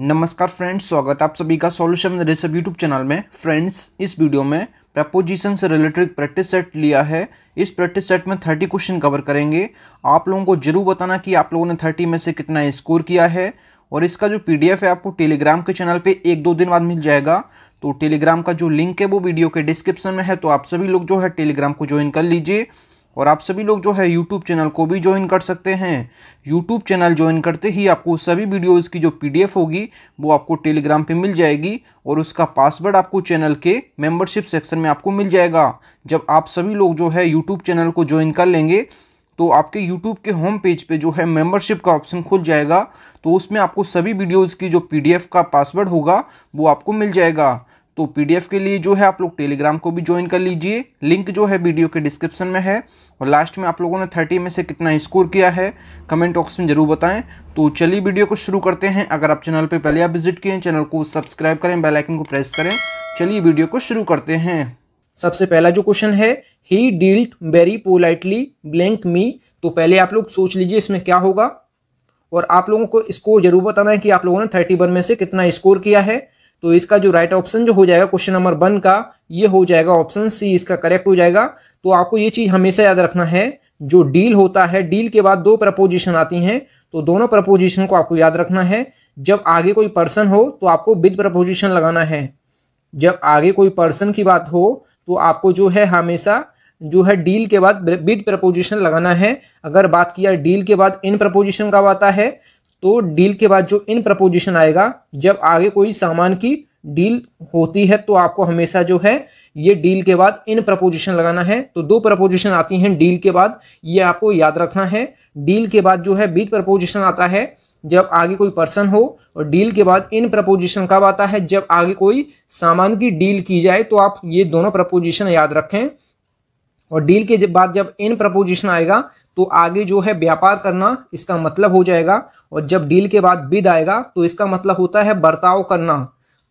नमस्कार फ्रेंड्स स्वागत आप सभी का सॉल्यूशन रेसब यूट्यूब चैनल में फ्रेंड्स इस वीडियो में प्रपोजिशन से रिलेटेड प्रैक्टिस सेट लिया है इस प्रैक्टिस सेट में थर्टी क्वेश्चन कवर करेंगे आप लोगों को जरूर बताना कि आप लोगों ने थर्टी में से कितना स्कोर किया है और इसका जो पी है आपको टेलीग्राम के चैनल पर एक दो दिन बाद मिल जाएगा तो टेलीग्राम का जो लिंक है वो वीडियो के डिस्क्रिप्शन में है तो आप सभी लोग जो है टेलीग्राम को ज्वाइन कर लीजिए और आप सभी लोग जो है यूट्यूब चैनल को भी ज्वाइन कर सकते हैं यूट्यूब चैनल ज्वाइन करते ही आपको सभी वीडियोज़ की जो पीडीएफ होगी वो आपको टेलीग्राम पे मिल जाएगी और उसका पासवर्ड आपको चैनल के मेंबरशिप सेक्शन में आपको मिल जाएगा जब आप सभी लोग जो है यूट्यूब चैनल को ज्वाइन कर लेंगे तो आपके यूट्यूब के होम पेज पे जो है मेंबरशिप का ऑप्शन खुल जाएगा तो उसमें आपको सभी वीडियोज़ की जो पी का पासवर्ड होगा वो आपको मिल जाएगा तो पीडीएफ के लिए जो है आप लोग टेलीग्राम को भी ज्वाइन कर लीजिए लिंक जो है वीडियो के डिस्क्रिप्शन में है और लास्ट में आप लोगों ने थर्टी में से कितना स्कोर किया है कमेंट बॉक्स में जरूर बताएं तो चलिए वीडियो को शुरू करते हैं अगर आप चैनल पर पहले आप विजिट किए चैनल को सब्सक्राइब करें बेलाइकन को प्रेस करें चलिए वीडियो को शुरू करते हैं सबसे पहला जो क्वेश्चन है he dealt very politely blank me तो पहले आप लोग सोच लीजिए इसमें क्या होगा और आप लोगों को स्कोर जरूर बताना है कि आप लोगों ने थर्टी वन में से कितना स्कोर किया है तो इसका जो राइट ऑप्शन जो हो जाएगा क्वेश्चन नंबर वन का ये हो जाएगा ऑप्शन सी इसका करेक्ट हो जाएगा तो आपको ये चीज़ हमेशा याद रखना है जो डील होता है डील के बाद दो प्रपोजिशन आती हैं तो दोनों प्रपोजिशन को आपको याद रखना है जब आगे कोई पर्सन हो तो आपको विद प्रपोजिशन लगाना है जब आगे कोई पर्सन की बात हो तो आपको जो है हमेशा जो है डील के बाद विद प्रपोजिशन लगाना है अगर बात किया डील के बाद इन प्रपोजिशन का आता है तो डील के बाद जो इन प्रपोजिशन आएगा जब आगे कोई सामान की डील होती है तो आपको हमेशा जो है ये डील के बाद इन प्रपोजिशन लगाना है तो दो प्रपोजिशन आती हैं डील के बाद ये आपको याद रखना है डील के बाद जो है बीट प्रपोजिशन आता है जब आगे कोई पर्सन हो और डील के बाद इन प्रपोजिशन कब आता है जब आगे कोई सामान की डील की जाए तो आप ये दोनों प्रपोजिशन याद रखें और डील के बाद जब इन प्रपोजिशन आएगा तो आगे जो है व्यापार करना इसका मतलब हो जाएगा और जब डील के बाद बिद आएगा तो इसका मतलब होता है बर्ताव करना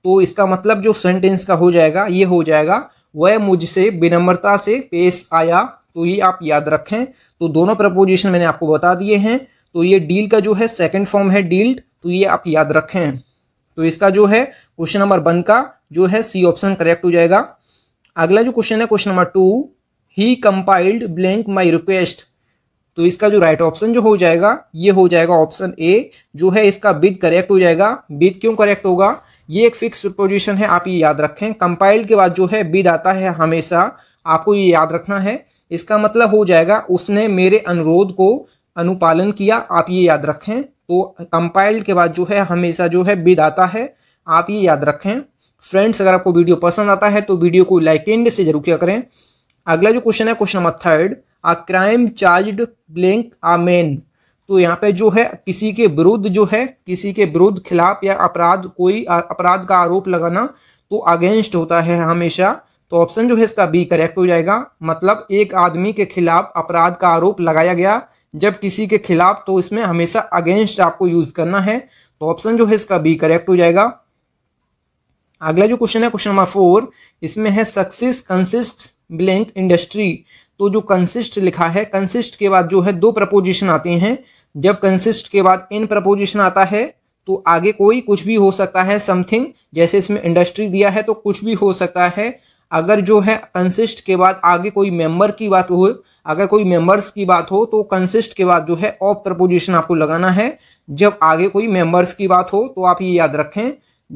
तो इसका मतलब जो सेंटेंस का हो जाएगा ये हो जाएगा वह मुझसे विनम्रता से पेश आया तो ये आप याद रखें तो दोनों प्रपोजिशन मैंने आपको बता दिए हैं तो ये डील का जो है सेकंड फॉर्म है डील्ड तो ये आप याद रखें तो इसका जो है क्वेश्चन नंबर वन का जो है सी ऑप्शन करेक्ट हो जाएगा अगला जो क्वेश्चन है question number two he compiled blank my request तो इसका जो राइट right ऑप्शन जो हो जाएगा ये हो जाएगा ऑप्शन ए जो है इसका बिद करेक्ट हो जाएगा बिद क्यों करेक्ट होगा ये एक फिक्स पोजिशन है आप ये याद रखें कंपाइल्ड के बाद जो है बिद आता है हमेशा आपको ये याद रखना है इसका मतलब हो जाएगा उसने मेरे अनुरोध को अनुपालन किया आप ये याद रखें तो कंपाइल्ड के बाद जो है हमेशा जो है बिद आता है आप ये याद रखें फ्रेंड्स अगर आपको वीडियो पसंद आता है तो वीडियो को लाइक एंड से जरूर किया करें अगला जो क्वेश्चन है question number third a crime charge blank a men तो यहाँ पे जो है किसी के विरुद्ध जो है किसी के विरुद्ध खिलाफ या अपराध कोई अपराध का आरोप लगाना तो अगेंस्ट होता है हमेशा तो ऑप्शन जो है इसका बी करेक्ट हो जाएगा मतलब एक आदमी के खिलाफ अपराध का आरोप लगाया गया जब किसी के खिलाफ तो इसमें हमेशा अगेंस्ट आपको यूज करना है तो ऑप्शन जो है इसका बी करेक्ट हो जाएगा अगला जो क्वेश्चन है क्वेश्चन नंबर फोर इसमें है सक्सेस कंसिस्ट ब्लैंक इंडस्ट्री तो जो कंसिस्ट लिखा है कंसिस्ट के बाद जो है दो प्रपोजिशन आते हैं जब कंसिस्ट के बाद इन प्रपोजिशन आता है तो आगे कोई कुछ भी हो सकता है समथिंग जैसे इसमें इंडस्ट्री दिया है तो कुछ भी हो सकता है अगर जो है कंसिस्ट के बाद आगे कोई मेंबर की बात हो अगर कोई मेंबर्स की बात हो तो कंसिस्ट के बाद जो है ऑफ प्रपोजिशन आपको लगाना है जब आगे कोई मेंबर्स की बात हो तो आप ये याद रखें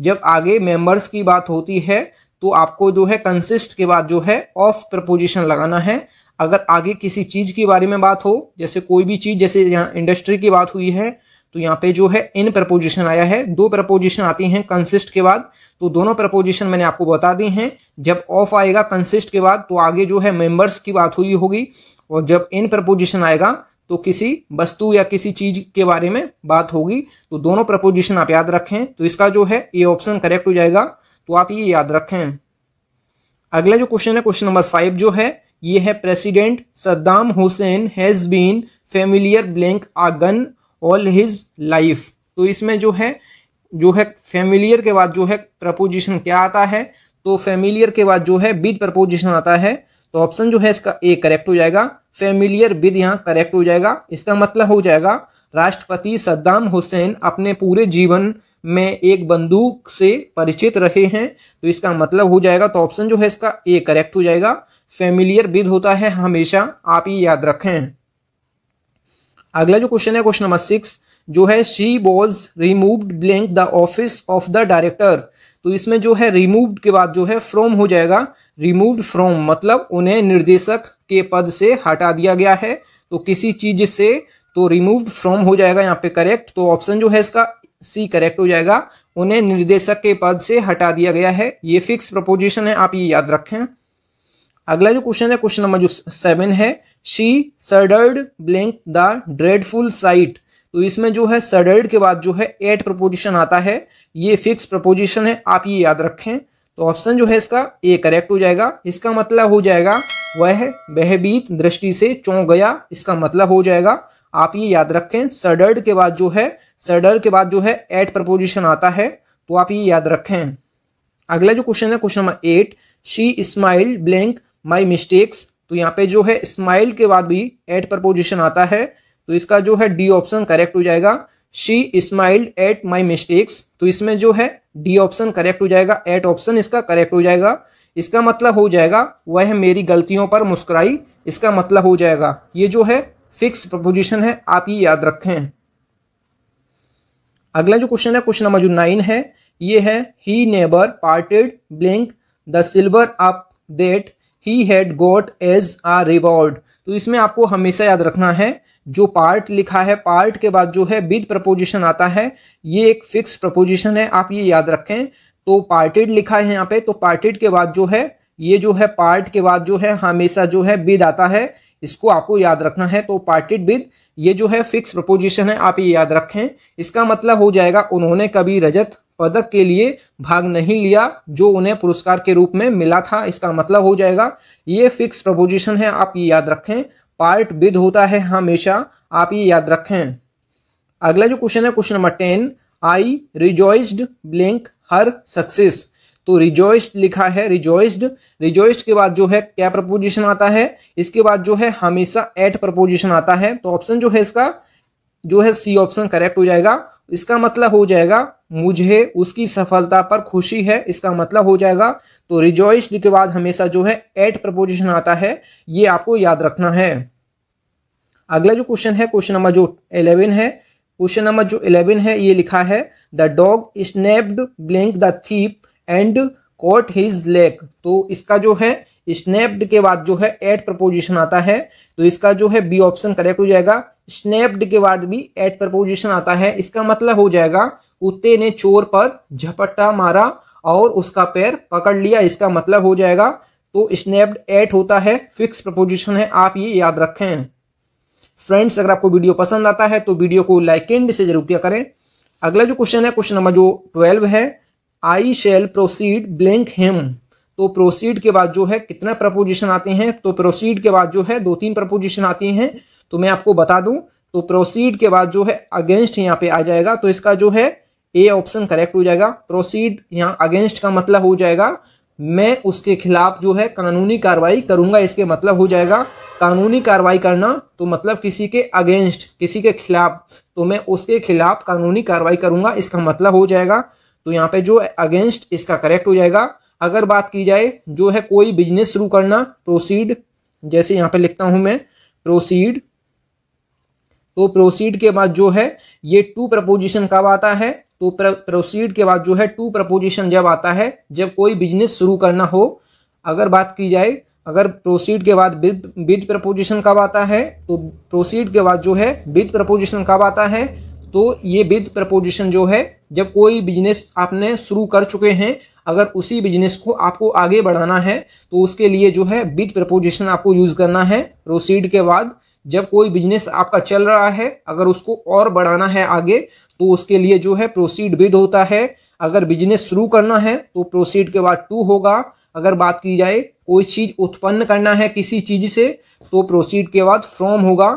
जब आगे मेंबर्स की बात होती है तो आपको जो है कंसिस्ट के बाद जो है ऑफ प्रपोजिशन लगाना है अगर आगे किसी चीज़ के बारे में बात हो जैसे कोई भी चीज़ जैसे यहाँ इंडस्ट्री की बात हुई है तो यहाँ पे जो है इन प्रपोजिशन आया है दो प्रपोजिशन आती हैं कंसिस्ट के बाद तो दोनों प्रपोजिशन मैंने आपको बता दी हैं जब ऑफ आएगा कंसिस्ट के बाद तो आगे जो है मेंबर्स की बात हुई होगी और जब इन प्रपोजिशन आएगा तो किसी वस्तु या किसी चीज के बारे में बात होगी तो दोनों प्रपोजिशन आप याद रखें तो इसका जो है ये ऑप्शन करेक्ट हो जाएगा तो आप ये याद रखें अगला जो क्वेश्चन है क्वेश्चन नंबर फाइव जो है ये है president Saddam Hussein has been familiar blank a gun all his life तो इसमें जो है जो है फेमिलियर के बाद जो है प्रपोजिशन क्या आता है तो फेमिलियर के बाद जो है विद प्रपोजिशन आता है तो ऑप्शन जो है इसका ए करेक्ट हो जाएगा फेमिलियर विद यहाँ करेक्ट हो जाएगा इसका मतलब हो जाएगा राष्ट्रपति सद्दाम हुसैन अपने पूरे जीवन में एक बंदूक से परिचित रहे हैं तो इसका मतलब हो जाएगा तो ऑप्शन जो है इसका ए करेक्ट हो जाएगा फेमिलियर विद होता है हमेशा आप ये याद रखें अगला जो क्वेश्चन है क्वेश्चन नंबर सिक्स जो है she was removed blank the office of the director तो इसमें जो है रिमूव्ड के बाद जो है फ्रॉम हो जाएगा रिमूव्ड फ्रॉम मतलब उन्हें निर्देशक के पद से हटा दिया गया है तो किसी चीज से तो रिमूव्ड फ्रॉम हो जाएगा यहाँ पे करेक्ट तो ऑप्शन जो है इसका सी करेक्ट हो जाएगा उन्हें निर्देशक के पद से हटा दिया गया है ये फिक्स प्रपोजिशन है आप ये याद रखें अगला जो क्वेश्चन है क्वेश्चन नंबर जो सेवन है she shuddered blank the dreadful sight तो इसमें जो है सडर्ड के बाद जो है एट प्रपोजिशन आता है ये फिक्स प्रपोजिशन है आप ये याद रखें तो ऑप्शन जो है इसका ए करेक्ट हो जाएगा इसका मतलब हो जाएगा वह वह दृष्टि से चौंक गया इसका मतलब हो जाएगा आप ये याद रखें सडर्ड के बाद जो है सडर के बाद जो है एट प्रपोजिशन आता है तो आप ये याद रखें अगला जो क्वेश्चन है question number eight she smile blank my mistakes तो यहाँ पे जो है स्माइल के बाद भी एट प्रपोजिशन आता है तो इसका जो है डी ऑप्शन करेक्ट हो जाएगा she smiled at my mistakes तो इसमें जो है डी ऑप्शन करेक्ट हो जाएगा एट ऑप्शन इसका करेक्ट हो जाएगा इसका मतलब हो जाएगा वह मेरी गलतियों पर मुस्कुराई इसका मतलब हो जाएगा ये जो है फिक्स प्रपोजिशन है आप ये याद रखें अगला जो क्वेश्चन है क्वेश्चन नंबर जो नाइन है ये है he never parted blank the silver up that he had got as a reward तो इसमें आपको हमेशा याद रखना है जो पार्ट लिखा है पार्ट के बाद जो है विद प्रपोजिशन आता है ये एक फिक्स प्रपोजिशन है आप ये याद रखें तो पार्टेड लिखा है यहाँ पे तो पार्टेड के बाद जो है ये जो है पार्ट के बाद जो है हमेशा जो है विद आता है इसको आपको याद रखना है तो पार्टेड विद ये जो है फिक्स प्रपोजिशन है आप ये याद रखें इसका मतलब हो जाएगा उन्होंने कभी रजत पदक के लिए भाग नहीं लिया जो उन्हें पुरस्कार के रूप में मिला था इसका मतलब हो जाएगा ये फिक्स प्रपोजिशन है आप ये याद रखें पार्ट विद होता है हमेशा आप ये याद रखें अगला जो क्वेश्चन है question number ten I rejoiced blank her success तो रिजोइस्ड लिखा है रिजॉइस्ड रिजोइस्ड के बाद जो है क्या प्रपोजिशन आता है इसके बाद जो है हमेशा एट प्रपोजिशन आता है तो ऑप्शन जो है इसका जो है सी ऑप्शन करेक्ट हो जाएगा इसका मतलब हो जाएगा मुझे उसकी सफलता पर खुशी है इसका मतलब हो जाएगा तो रिजॉइस्ड के बाद हमेशा जो है एट प्रपोजिशन आता है ये आपको याद रखना है अगला जो क्वेश्चन है क्वेश्चन नंबर जो इलेवन है क्वेश्चन नंबर जो इलेवन है ये लिखा है the dog snapped blank the thief and caught his leg तो इसका जो है स्नैप्ड के बाद जो है एट प्रपोजिशन आता है तो इसका जो है बी ऑप्शन करेक्ट हो जाएगा स्नैप्ड के बाद भी एट प्रपोजिशन आता है इसका मतलब हो जाएगा कुत्ते ने चोर पर झपट्टा मारा और उसका पैर पकड़ लिया इसका मतलब हो जाएगा तो स्नैप्ड एट होता है फिक्स प्रपोजिशन है आप ये याद रखें फ्रेंड्स अगर आपको वीडियो पसंद आता है तो वीडियो को लाइक एंड से जरूर किया करें अगला जो क्वेश्चन है क्वेश्चन नंबर जो ट्वेल्व है I shall proceed blank him तो प्रोसीड के बाद जो है कितना प्रपोजिशन आते हैं तो प्रोसीड के बाद जो है दो तीन प्रपोजिशन आती हैं तो मैं आपको बता दूं तो प्रोसीड के बाद जो है अगेंस्ट यहाँ पे आ जाएगा तो इसका जो है ए ऑप्शन करेक्ट हो जाएगा प्रोसीड यहाँ अगेंस्ट का मतलब हो जाएगा मैं उसके खिलाफ जो है कानूनी कार्रवाई करूंगा इसके मतलब हो जाएगा कानूनी कार्रवाई करना तो मतलब किसी के अगेंस्ट किसी के खिलाफ तो मैं उसके खिलाफ कानूनी कार्रवाई करूंगा इसका मतलब हो जाएगा तो यहाँ पे जो अगेंस्ट इसका करेक्ट हो जाएगा अगर बात की जाए जो है कोई बिजनेस शुरू करना प्रोसीड जैसे यहाँ पे लिखता हूं मैं प्रोसीड तो प्रोसीड के बाद जो है ये टू प्रपोजिशन कब आता है तो प्रोसीड के बाद जो है टू प्रपोजिशन जब आता है जब कोई बिजनेस शुरू करना हो अगर बात की जाए अगर प्रोसीड के बाद विद प्रपोजिशन कब आता है तो प्रोसीड के बाद जो है विद प्रपोजिशन कब आता है तो ये विद प्रपोजिशन जो है जब कोई बिजनेस आपने शुरू कर चुके हैं अगर उसी बिजनेस को आपको आगे बढ़ाना है तो उसके लिए जो है विद प्रपोजिशन आपको यूज़ करना है प्रोसीड के बाद जब कोई बिजनेस आपका चल रहा है अगर उसको और बढ़ाना है आगे तो उसके लिए जो है प्रोसीड विद होता है अगर बिजनेस शुरू करना है तो प्रोसीड के बाद टू होगा अगर बात की जाए कोई चीज़ उत्पन्न करना है किसी चीज़ से तो प्रोसीड के बाद फ्रॉम होगा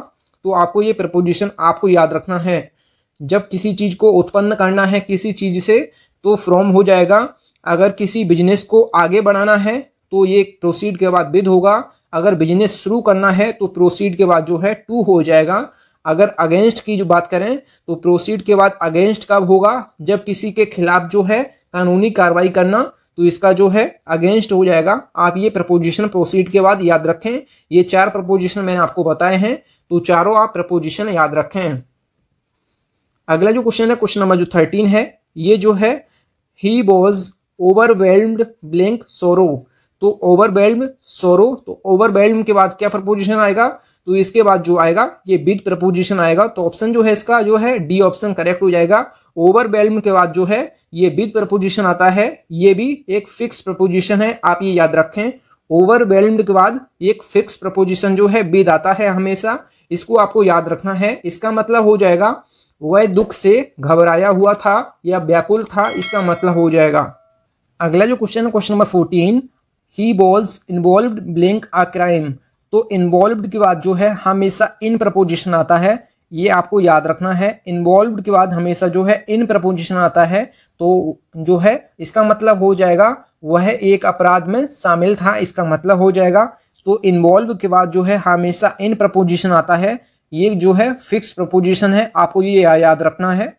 तो आपको ये प्रपोजिशन आपको याद रखना है जब किसी चीज़ को उत्पन्न करना है किसी चीज़ से तो फ्रॉम हो जाएगा अगर किसी बिजनेस को आगे बढ़ाना है तो ये प्रोसीड के बाद विद होगा अगर बिजनेस शुरू करना है तो प्रोसीड के बाद जो है टू हो जाएगा अगर अगेंस्ट की जो बात करें तो प्रोसीड के बाद अगेंस्ट कब होगा जब किसी के खिलाफ जो है कानूनी कार्रवाई करना तो इसका जो है अगेंस्ट हो जाएगा आप ये प्रपोजिशन प्रोसीड के बाद याद रखें ये चार प्रपोजिशन मैंने आपको बताए हैं तो चारों आप प्रपोजिशन याद रखें अगला जो क्वेश्चन है क्वेश्चन नंबर जो थर्टीन है ये जो है ही वॉज ओवरवेल्ड ब्लैंक सोरो तो ओवरवेल्ड सोरो तो ओवरवेल्ड के बाद क्या प्रपोजिशन आएगा तो इसके बाद जो आएगा ये बिड प्रपोजिशन आएगा तो ऑप्शन जो है इसका जो है डी ऑप्शन करेक्ट हो जाएगा ओवरवेल्म के बाद जो है ये बिड प्रपोजिशन आता है ये भी एक फिक्स प्रपोजिशन है आप ये याद रखें ओवरवेल्म्ड के बाद एक फिक्स प्रपोजिशन जो है बिद आता है हमेशा इसको आपको याद रखना है इसका मतलब हो जाएगा वह दुख से घबराया हुआ था या व्याकुल था इसका मतलब हो जाएगा अगला जो क्वेश्चन है question number fourteen he was involve blank a crime तो इन्वॉल्व के बाद जो है हमेशा इन प्रपोजिशन आता है ये आपको याद रखना है इन्वॉल्व के बाद हमेशा जो है इन प्रपोजिशन आता है तो जो है इसका मतलब हो जाएगा वह एक अपराध में शामिल था इसका मतलब हो जाएगा तो इन्वॉल्व के बाद जो है हमेशा इन प्रपोजिशन आता है ये जो है फिक्स प्रपोजिशन है आपको ये याद रखना है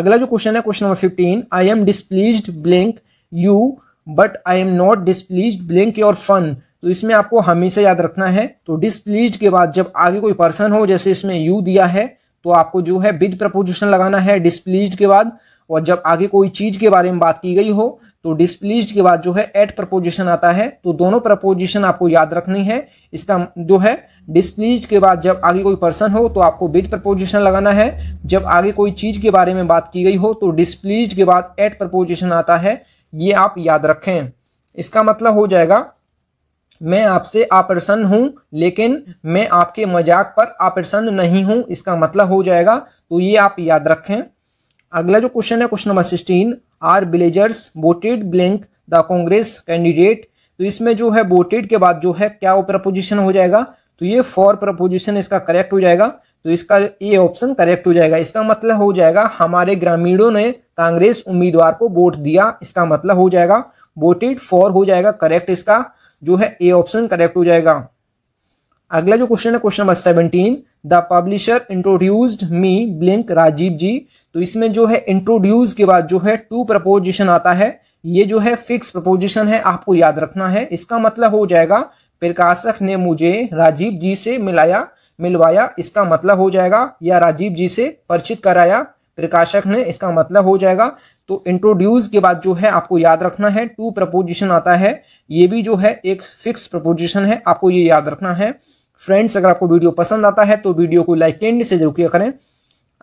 अगला जो क्वेश्चन है question number fifteen I am displease blank you but I am not displease blank your fun तो इसमें आपको हमेशा याद रखना है तो डिस्प्लीज के बाद जब आगे कोई पर्सन हो जैसे इसमें यू दिया है तो आपको जो है विद प्रपोजिशन लगाना है डिस्प्लीज के बाद और जब आगे कोई चीज के बारे में बात की गई हो तो डिस्प्लीज के बाद जो है एट प्रपोजिशन आता है तो दोनों प्रपोजिशन आपको याद रखनी है इसका जो है डिस्प्लीज के बाद जब आगे कोई पर्सन हो तो आपको विद प्रपोजिशन लगाना है जब आगे कोई चीज के बारे में बात की गई हो तो डिस्प्लीज के बाद एट प्रपोजिशन आता है ये आप याद रखें इसका मतलब हो जाएगा मैं आपसे आप्रसन्न हूं लेकिन मैं आपके मजाक पर आप्रसन्न नहीं हूं इसका मतलब हो जाएगा तो ये आप याद रखें अगला जो क्वेश्चन है question number sixteen are villagers voted blank the Congress candidate तो इसमें जो है वोटेड के बाद जो है क्या वो प्रपोजिशन हो जाएगा तो ये फॉर प्रपोजिशन इसका करेक्ट हो जाएगा तो इसका ये ऑप्शन करेक्ट हो जाएगा इसका मतलब हो जाएगा हमारे ग्रामीणों ने कांग्रेस उम्मीदवार को वोट दिया इसका मतलब हो जाएगा वोटेड फॉर हो जाएगा करेक्ट इसका जो है ए ऑप्शन करेक्ट हो जाएगा अगला जो क्वेश्चन है question number seventeen the publisher introduced me blank Rajiv ji तो इसमें जो है इंट्रोड्यूस के बाद जो है टू प्रपोजिशन आता है ये जो है फिक्स प्रपोजिशन है आपको याद रखना है इसका मतलब हो जाएगा प्रकाशक ने मुझे राजीव जी से मिलाया मिलवाया इसका मतलब हो जाएगा या राजीव जी से परिचित कराया प्रकाशक ने इसका मतलब हो जाएगा तो इंट्रोड्यूस के बाद जो है आपको याद रखना है टू प्रपोजिशन आता है ये भी जो है एक फिक्स प्रपोजिशन है आपको ये याद रखना है फ्रेंड्स अगर आपको वीडियो पसंद आता है तो वीडियो को लाइक एंड से जरूर किया करें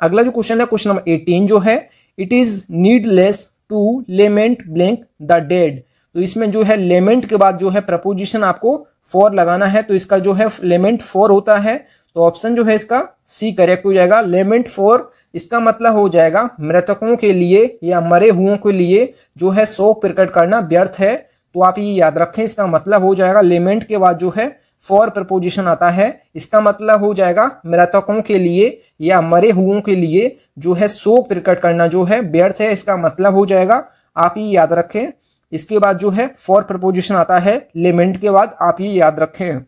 अगला जो क्वेश्चन है क्वेश्चन नंबर एटीन जो है it is needless to lament blank the dead तो इसमें जो है लेमेंट के बाद जो है प्रपोजिशन आपको फॉर लगाना है तो इसका जो है लेमेंट फॉर होता है तो ऑप्शन जो है इसका सी करेक्ट हो जाएगा लेमेंट फॉर इसका मतलब हो जाएगा मृतकों के लिए या मरे हुओं के लिए जो है शोक प्रकट करना व्यर्थ है तो आप ये याद रखें इसका मतलब हो जाएगा लेमेंट के बाद जो है फॉर प्रपोजिशन आता है इसका मतलब हो जाएगा मृतकों के लिए या मरे हुओं के लिए जो है शोक प्रकट करना जो है व्यर्थ है इसका मतलब हो जाएगा आप ये याद रखें इसके बाद जो है फॉर प्रपोजिशन आता है लेमेंट के बाद आप ये याद रखें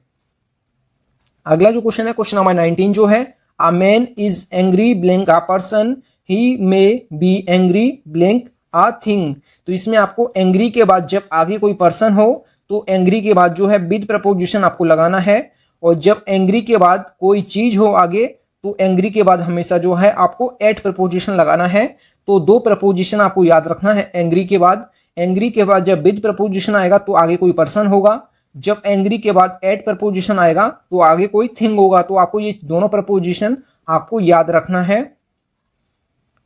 अगला जो क्वेश्चन है क्वेश्चन नंबर नाइनटीन जो है a man is angry blank a person he may be angry blank a thing तो इसमें आपको एंग्री के बाद जब आगे कोई पर्सन हो तो एंग्री के बाद जो है विद प्रपोजिशन आपको लगाना है और जब एंग्री के बाद कोई चीज़ हो आगे तो एंग्री के बाद हमेशा जो है आपको एट प्रपोजिशन लगाना है तो दो प्रपोजिशन आपको याद रखना है एंग्री के बाद एंग्री के बाद जब विद प्रपोजिशन आएगा तो आगे कोई पर्सन होगा जब एंग्री के बाद एट प्रपोजिशन आएगा तो आगे कोई थिंग होगा तो आपको ये दोनों प्रपोजिशन आपको याद रखना है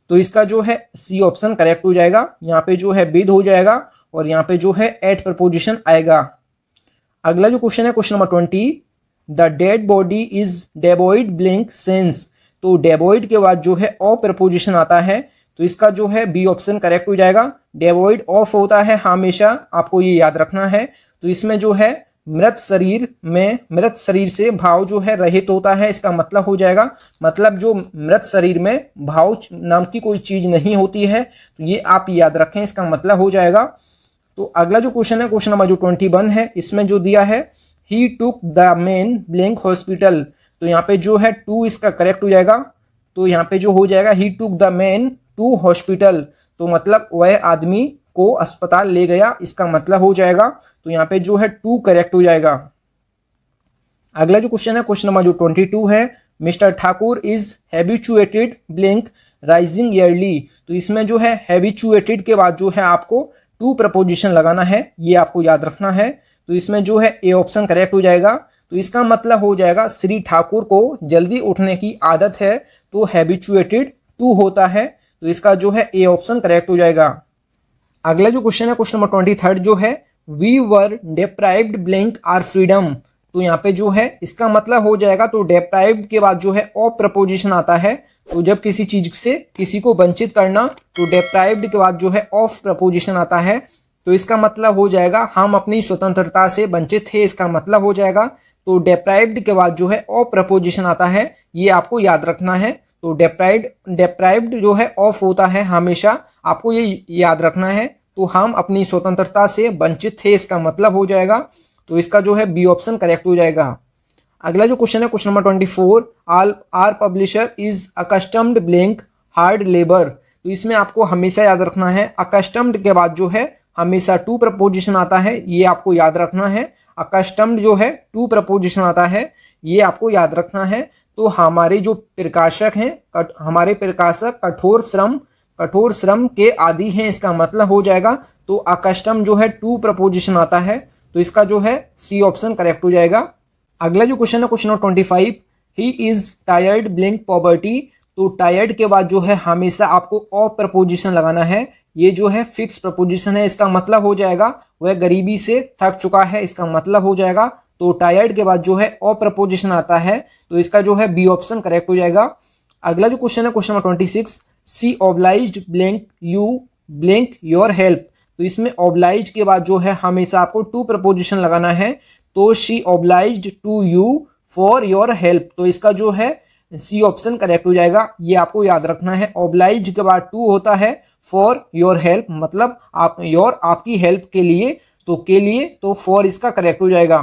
तो इसका जो है सी ऑप्शन करेक्ट हो जाएगा यहाँ पे जो है बिद हो जाएगा और यहाँ पे जो है एट प्रपोजिशन आएगा अगला जो क्वेश्चन है question number twenty the dead body is डेबोइड blink sense तो डेबोइड के बाद जो है ओ प्रपोजिशन आता है तो इसका जो है बी ऑप्शन करेक्ट हो जाएगा डेबोइड ऑफ होता है हमेशा आपको ये याद रखना है तो इसमें जो है मृत शरीर में मृत शरीर से भाव जो है रहित होता है इसका मतलब हो जाएगा मतलब जो मृत शरीर में भाव नाम की कोई चीज नहीं होती है तो ये आप याद रखें इसका मतलब हो जाएगा तो अगला जो क्वेश्चन है क्वेश्चन नंबर जो ट्वेंटी वन है इसमें जो दिया है he took the man blank hospital तो यहाँ पे जो है टू इसका करेक्ट हो जाएगा तो यहाँ पे जो हो जाएगा he took the man to hospital तो मतलब वह आदमी को अस्पताल ले गया इसका मतलब हो जाएगा तो यहाँ पे जो है टू करेक्ट हो जाएगा अगला जो क्वेश्चन है क्वेश्चन नंबर जो ट्वेंटी टू है mister Thakur is habituated blank rising early तो इसमें जो है हैबिचुएटेड के बाद जो है आपको टू प्रपोजिशन लगाना है ये आपको याद रखना है तो इसमें जो है ए ऑप्शन करेक्ट हो जाएगा तो इसका मतलब हो जाएगा श्री ठाकुर को जल्दी उठने की आदत है तो हैबिचुएटेड टू होता है तो इसका जो है ए ऑप्शन करेक्ट हो जाएगा अगला जो क्वेश्चन है क्वेश्चन नंबर ट्वेंटी थर्ड जो है we were deprived blank our freedom तो यहाँ पे जो है इसका मतलब हो जाएगा तो डेप्राइव के बाद जो है ऑफ प्रपोजिशन आता है तो जब किसी चीज से किसी को वंचित करना तो डेप्राइव्ड के बाद जो है ऑफ प्रपोजिशन आता है तो इसका मतलब हो जाएगा हम अपनी स्वतंत्रता से वंचित थे इसका मतलब हो जाएगा तो डेप्राइव्ड के बाद जो है ऑफ प्रपोजिशन आता है ये आपको याद रखना है तो डेप्राइड डेप्राइव्ड जो है ऑफ होता है हमेशा आपको ये याद रखना है तो हम अपनी स्वतंत्रता से वंचित थे इसका मतलब हो जाएगा तो इसका जो है बी ऑप्शन करेक्ट हो जाएगा अगला जो क्वेश्चन है question number twenty four all our publisher is accustomed blank hard labour तो इसमें आपको हमेशा याद रखना है अकस्टम्ड के बाद जो है हमेशा टू प्रपोजिशन आता है ये आपको याद रखना है अकस्टम्ड जो है टू प्रपोजिशन आता है ये आपको याद रखना है तो हमारे जो प्रकाशक हैं हमारे प्रकाशक कठोर श्रम कठोर श्रम के आदि हैं इसका मतलब हो जाएगा तो अकस्टम जो है टू प्रपोजिशन आता है तो इसका जो है सी ऑप्शन करेक्ट हो जाएगा अगला जो क्वेश्चन है question number twenty five he is tired blank poverty तो टायर्ड के बाद जो है हमेशा आपको ऑफ प्रपोजिशन लगाना है ये जो है फिक्स प्रपोजिशन है इसका मतलब हो जाएगा वह गरीबी से थक चुका है इसका मतलब हो जाएगा तो टायर्ड के बाद जो है अप्रपोजिशन आता है तो इसका जो है बी ऑप्शन करेक्ट हो जाएगा अगला जो क्वेश्चन है question number twenty six she oblige blank you blank your help तो इसमें ओब्लाइज के बाद जो है हमेशा आपको टू प्रपोजिशन लगाना है तो she oblige to you for your help तो इसका जो है सी ऑप्शन करेक्ट हो जाएगा ये आपको याद रखना है ऑब्लाइज के बाद टू होता है फॉर योर हेल्प मतलब आप योर आपकी हेल्प के लिए तो के लिए तो फॉर इसका करेक्ट हो जाएगा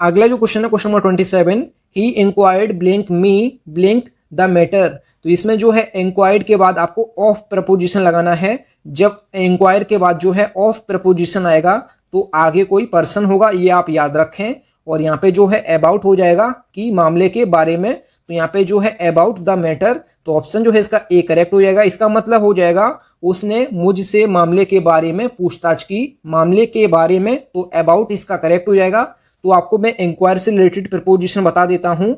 अगला जो क्वेश्चन है question number twenty seven he inquired blank me blank the matter तो इसमें जो है इंक्वायर्ड के बाद आपको ऑफ प्रपोजिशन लगाना है जब इंक्वायर के बाद जो है ऑफ प्रपोजिशन आएगा तो आगे कोई पर्सन होगा ये आप याद रखें और यहाँ पे जो है अबाउट हो जाएगा कि मामले के बारे में तो यहाँ पे जो है अबाउट द मैटर तो ऑप्शन जो है इसका ए करेक्ट हो जाएगा इसका मतलब हो जाएगा उसने मुझसे मामले के बारे में पूछताछ की मामले के बारे में तो अबाउट इसका करेक्ट हो जाएगा तो आपको मैं इंक्वायर से रिलेटेड प्रपोजिशन बता देता हूँ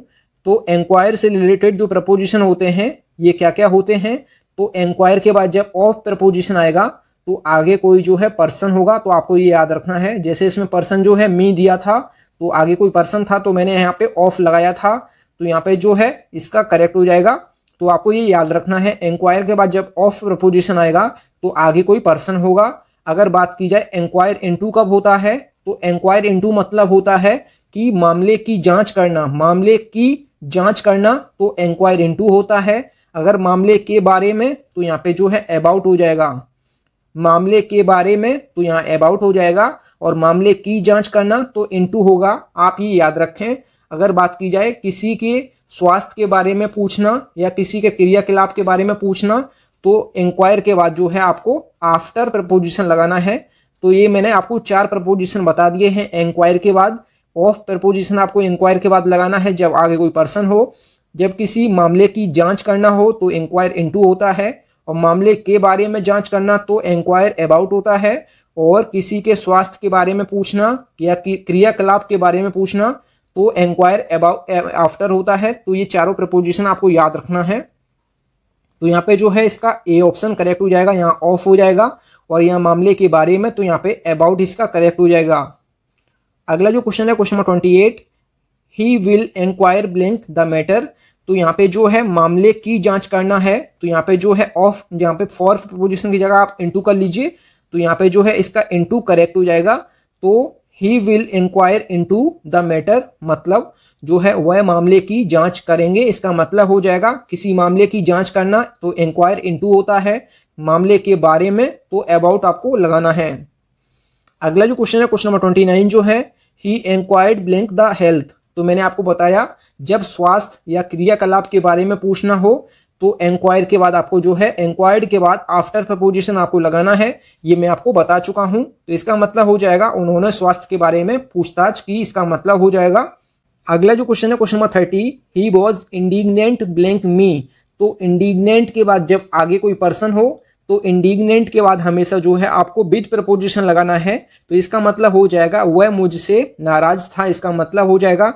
तो इंक्वायर से रिलेटेड जो प्रपोजिशन होते हैं ये क्या क्या होते हैं तो इंक्वायर के बाद जब ऑफ प्रपोजिशन आएगा तो आगे कोई जो है पर्सन होगा तो आपको ये याद रखना है जैसे इसमें पर्सन जो है मी दिया था तो आगे कोई पर्सन था तो मैंने यहाँ पे ऑफ लगाया था तो यहाँ पे जो है इसका करेक्ट हो जाएगा तो आपको ये याद रखना है इंक्वायर के बाद जब ऑफ प्रपोजिशन आएगा तो आगे कोई पर्सन होगा अगर बात की जाए इंक्वायर इंटू कब होता है तो इंक्वायर इंटू मतलब होता है कि मामले की जांच करना मामले की जांच करना तो इंक्वायर इंटू होता है अगर मामले के बारे में तो यहाँ पे जो है अबाउट हो जाएगा मामले के बारे में तो यहाँ अबाउट हो जाएगा और मामले की जांच करना तो इनटू होगा आप ये याद रखें अगर बात की जाए किसी के स्वास्थ्य के बारे में पूछना या किसी के क्रियाकलाप के बारे में पूछना तो इंक्वायर के बाद जो है आपको आफ्टर प्रपोजिशन लगाना है तो ये मैंने आपको चार प्रपोजिशन बता दिए हैं इंक्वायर के बाद ऑफ प्रपोजिशन आपको इंक्वायर के बाद लगाना है जब आगे कोई पर्सन हो जब किसी मामले की जांच करना हो तो इंक्वायर इनटू होता है और मामले के बारे में जांच करना तो इंक्वायर अबाउट होता है और किसी के स्वास्थ्य के बारे में पूछना या क्रियाकलाप के बारे में पूछना तो एंक्वायर अबाउट आफ्टर होता है तो ये चारों प्रपोजिशन आपको याद रखना है तो यहाँ पे जो है इसका ए ऑप्शन करेक्ट हो जाएगा यहाँ ऑफ हो जाएगा और यहाँ मामले के बारे में तो यहाँ पे अबाउट इसका करेक्ट हो जाएगा अगला जो क्वेश्चन है question number twenty eight he will enquire blank the matter तो यहाँ पे जो है मामले की जांच करना है तो यहाँ पे जो है ऑफ यहाँ पे फॉर प्रपोजिशन की जगह आप इंटू कर लीजिए तो यहाँ पे जो है इसका इंटू करेक्ट हो जाएगा तो he will inquire to the matter मतलब जो है वह मामले की जांच करेंगे इसका मतलब हो जाएगा किसी मामले की जांच करना तो इंक्वायर इनटू होता है मामले के बारे में तो अबाउट आपको लगाना है अगला जो क्वेश्चन है क्वेश्चन नंबर ट्वेंटी नाइन जो है he inquired blank the health तो मैंने आपको बताया जब स्वास्थ्य या क्रियाकलाप के बारे में पूछना हो तो एंक्वायर के बाद आपको जो है एंक्वायर्ड के बाद आफ्टर प्रपोजिशन आपको लगाना है ये मैं आपको बता चुका हूं तो इसका मतलब हो जाएगा उन्होंने स्वास्थ्य के बारे में पूछताछ की इसका मतलब हो जाएगा अगला जो क्वेश्चन है question number thirty he was indignant blank me तो इंडिग्नेंट के बाद जब आगे कोई पर्सन हो तो इंडिग्नेंट के बाद हमेशा जो है आपको विद प्रपोजिशन लगाना है तो इसका मतलब हो जाएगा वह मुझसे नाराज था इसका मतलब हो जाएगा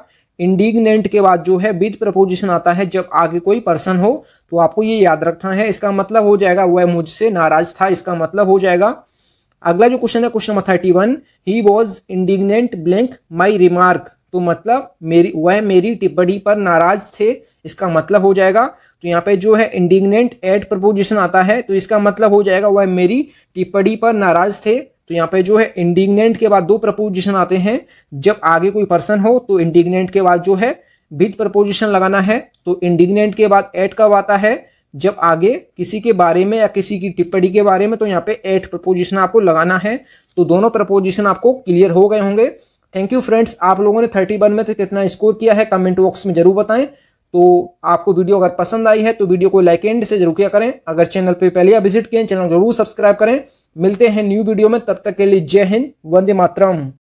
इंडिग्नेंट के बाद जो है विद प्रपोजिशन आता है जब आगे कोई पर्सन हो तो आपको ये याद रखना है इसका मतलब हो जाएगा वह मुझसे नाराज था इसका मतलब हो जाएगा अगला जो क्वेश्चन है question number thirty one he was indignant blank my remark तो मतलब मेरी वह मेरी टिप्पणी पर नाराज थे इसका मतलब हो जाएगा तो यहाँ पे जो है इंडिग्नेंट एट प्रपोजिशन आता है तो इसका मतलब हो जाएगा वह मेरी टिप्पणी पर नाराज थे तो यहाँ पे जो है इंडिग्नेंट के बाद दो प्रपोजिशन आते हैं जब आगे कोई पर्सन हो तो इंडिग्नेंट के बाद जो है विथ प्रपोजिशन लगाना है तो इंडिग्नेंट के बाद एट कब आता है जब आगे किसी के बारे में या किसी की टिप्पणी के बारे में तो यहाँ पे एट प्रपोजिशन आपको लगाना है तो दोनों प्रपोजिशन आपको क्लियर हो गए होंगे थैंक यू फ्रेंड्स आप लोगों ने थर्टी वन में तो कितना स्कोर किया है कमेंट बॉक्स में जरूर बताएं तो आपको वीडियो अगर पसंद आई है तो वीडियो को लाइक एंड से जरूर किया करें अगर चैनल पर पहले या विजिट किए चैनल जरूर सब्सक्राइब करें मिलते हैं न्यू वीडियो में तब तक के लिए जय हिंद वंदे मातरम